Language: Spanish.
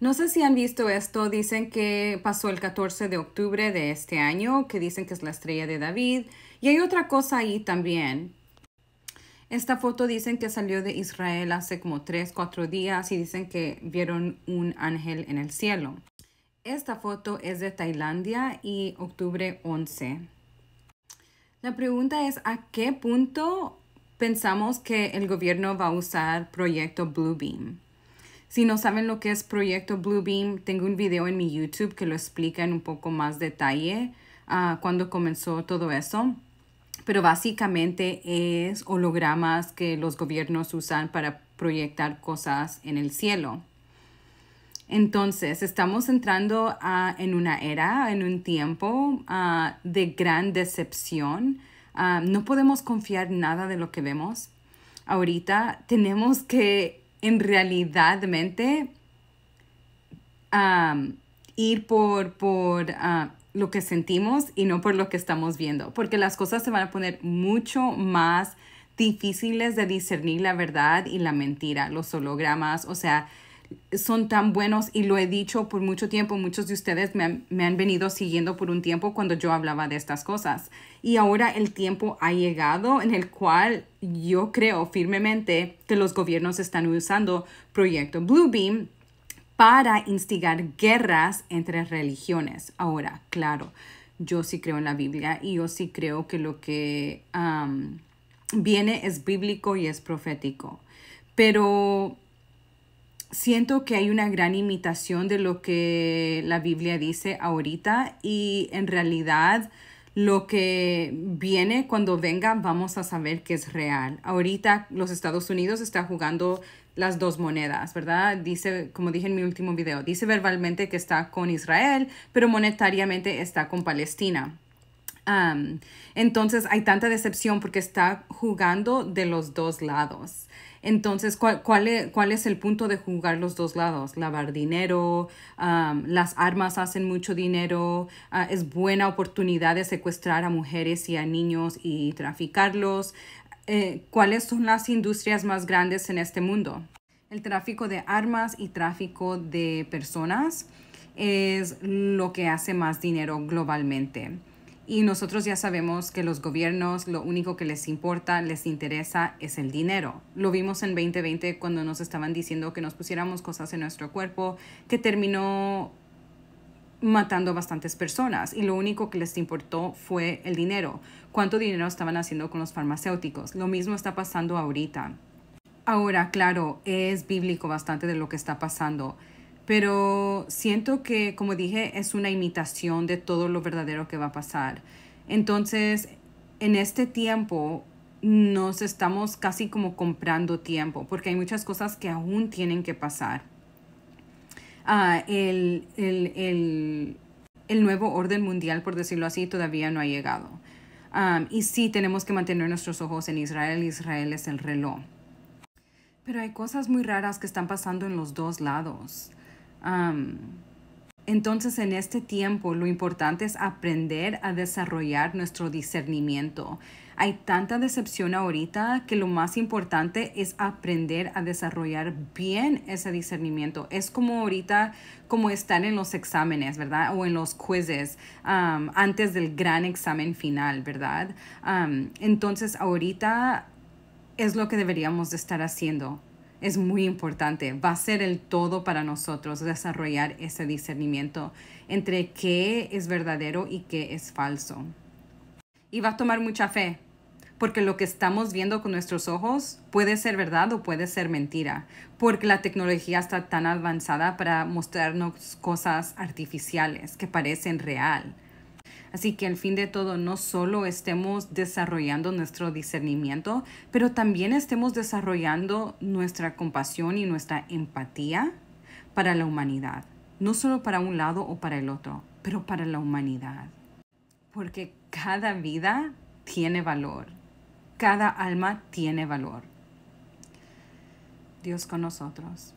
No sé si han visto esto, dicen que pasó el 14 de octubre de este año, que dicen que es la estrella de David. Y hay otra cosa ahí también. Esta foto dicen que salió de Israel hace como 3, 4 días y dicen que vieron un ángel en el cielo. Esta foto es de Tailandia y octubre 11. La pregunta es, ¿a qué punto pensamos que el gobierno va a usar proyecto Blue Beam. Si no saben lo que es Proyecto Beam, tengo un video en mi YouTube que lo explica en un poco más detalle ah, cuando comenzó todo eso. Pero básicamente es hologramas que los gobiernos usan para proyectar cosas en el cielo. Entonces, estamos entrando ah, en una era, en un tiempo ah, de gran decepción. no podemos confiar nada de lo que vemos. Ahorita tenemos que en realidad mente, ir por, por ah, lo que sentimos y no por lo que estamos viendo, porque las cosas se van a poner mucho más difíciles de discernir la verdad y la mentira, los hologramas, o sea, son tan buenos y lo he dicho por mucho tiempo, muchos de ustedes me han, venido siguiendo por un tiempo cuando yo hablaba de estas cosas. Y ahora el tiempo ha llegado en el cual yo creo firmemente que los gobiernos están usando Proyecto Bluebeam para instigar guerras entre religiones. Ahora, claro, yo sí creo en la Biblia y yo sí creo que lo que viene es bíblico y es profético. Pero siento que hay una gran imitación de lo que la Biblia dice ahorita y en realidad lo que viene cuando venga vamos a saber que es real. Ahorita los Estados Unidos está jugando las dos monedas, ¿verdad? Dice, como dije en mi último video, dice verbalmente que está con Israel, pero monetariamente está con Palestina entonces hay tanta decepción porque está jugando de los dos lados. Entonces, ¿cuál, e, es, el punto de jugar los dos lados? Lavar dinero, las armas hacen mucho dinero, ah, es buena oportunidad de secuestrar a mujeres y a niños y traficarlos. Eh, ¿Cuáles son las industrias más grandes en este mundo? El tráfico de armas y tráfico de personas es lo que hace más dinero globalmente. Y nosotros ya sabemos que los gobiernos lo único que les importa, les interesa es el dinero. Lo vimos en 2020 cuando nos estaban diciendo que nos pusiéramos cosas en nuestro cuerpo, que terminó matando bastantes personas y lo único que les importó fue el dinero, cuánto dinero estaban haciendo con los farmacéuticos. Lo mismo está pasando ahorita. Ahora, claro, es bíblico bastante de lo que está pasando pero siento que, como dije, es una imitación de todo lo verdadero que va a pasar. Entonces, en este tiempo nos estamos casi como comprando tiempo, porque hay muchas cosas que aún tienen que pasar. Ah, el, nuevo orden mundial, por decirlo así, todavía no ha llegado. Ah, y sí tenemos que mantener nuestros ojos en Israel. Israel es el reloj. Pero hay cosas muy raras que están pasando en los dos lados entonces en este tiempo lo importante es aprender a desarrollar nuestro discernimiento. Hay tanta decepción ahorita que lo más importante es aprender a desarrollar bien ese discernimiento. Es como ahorita, como están en los exámenes, ¿verdad? O en los quizzes antes del gran examen final, ¿verdad? entonces ahorita es lo que deberíamos de estar haciendo, es muy importante. Va a ser el todo para nosotros desarrollar ese discernimiento entre qué es verdadero y qué es falso. Y va a tomar mucha fe, porque lo que estamos viendo con nuestros ojos puede ser verdad o puede ser mentira, porque la tecnología está tan avanzada para mostrarnos cosas artificiales que parecen real Así que al fin de todo no solo estemos desarrollando nuestro discernimiento, pero también estemos desarrollando nuestra compasión y nuestra empatía para la humanidad. No solo para un lado o para el otro, pero para la humanidad. Porque cada vida tiene valor. Cada alma tiene valor. Dios con nosotros.